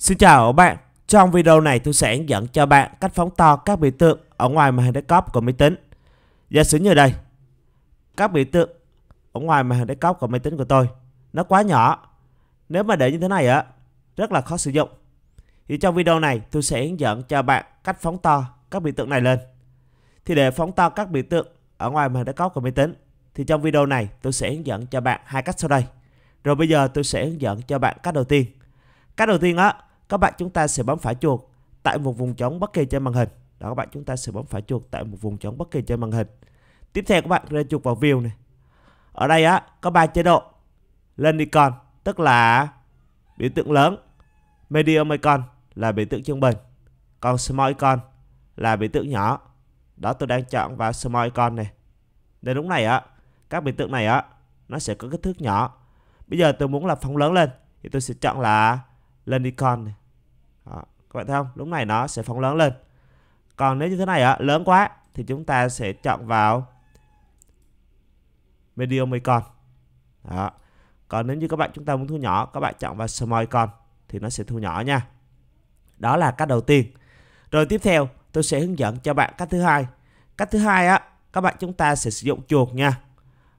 Xin chào các bạn, trong video này tôi sẽ hướng dẫn cho bạn cách phóng to các biểu tượng ở ngoài màn hình desktop của máy tính. Giả sử như đây, các biểu tượng ở ngoài màn hình desktop của máy tính của tôi nó quá nhỏ. Nếu mà để như thế này á, rất là khó sử dụng. Thì trong video này tôi sẽ hướng dẫn cho bạn cách phóng to các biểu tượng này lên. Thì để phóng to các biểu tượng ở ngoài màn hình desktop của máy tính thì trong video này tôi sẽ hướng dẫn cho bạn hai cách sau đây. Rồi bây giờ tôi sẽ hướng dẫn cho bạn cách đầu tiên. Cách đầu tiên á các bạn chúng ta sẽ bấm phải chuột tại một vùng trống bất kỳ trên màn hình đó các bạn chúng ta sẽ bấm phải chuột tại một vùng trống bất kỳ trên màn hình tiếp theo các bạn ra chuột vào view này ở đây á có ba chế độ lên icon tức là biểu tượng lớn medium icon là biểu tượng trung bình còn small icon là biểu tượng nhỏ đó tôi đang chọn vào small icon này nên lúc này á các biểu tượng này á nó sẽ có kích thước nhỏ bây giờ tôi muốn là phóng lớn lên thì tôi sẽ chọn là lên icon này đó. các bạn thấy không lúc này nó sẽ phóng lớn lên còn nếu như thế này á lớn quá thì chúng ta sẽ chọn vào medium icon đó còn nếu như các bạn chúng ta muốn thu nhỏ các bạn chọn vào small icon thì nó sẽ thu nhỏ nha đó là cách đầu tiên rồi tiếp theo tôi sẽ hướng dẫn cho bạn cách thứ hai cách thứ hai á các bạn chúng ta sẽ sử dụng chuột nha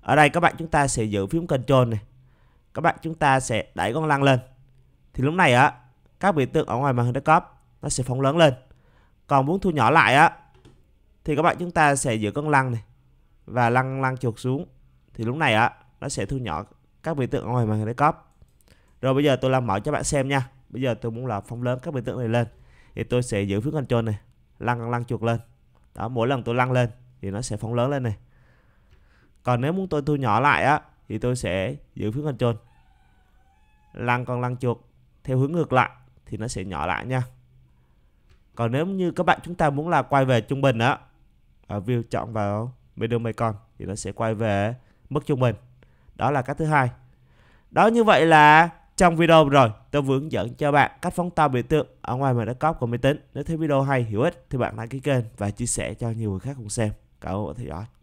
ở đây các bạn chúng ta sẽ giữ phím control này các bạn chúng ta sẽ đẩy con lăng lên thì lúc này á các biểu tượng ở ngoài màn hình desktop nó sẽ phóng lớn lên còn muốn thu nhỏ lại á thì các bạn chúng ta sẽ giữ con lăn này và lăn lăn chuột xuống thì lúc này á nó sẽ thu nhỏ các biểu tượng ở ngoài màn hình desktop rồi bây giờ tôi làm mở cho bạn xem nha bây giờ tôi muốn là phóng lớn các biểu tượng này lên thì tôi sẽ giữ phím control này lăn lăn chuột lên đó mỗi lần tôi lăn lên thì nó sẽ phóng lớn lên này còn nếu muốn tôi thu nhỏ lại á thì tôi sẽ giữ phím control lăn con lăn chuột theo hướng ngược lại thì nó sẽ nhỏ lại nha còn nếu như các bạn chúng ta muốn là quay về trung bình á ở à, view chọn vào medium icon thì nó sẽ quay về mức trung bình đó là cách thứ hai đó như vậy là trong video rồi tôi vừa hướng dẫn cho bạn cách phóng to biểu tượng ở ngoài màn desktop của máy tính nếu thấy video hay hữu ích thì bạn like cái kênh và chia sẻ cho nhiều người khác cùng xem cảm ơn bạn theo dõi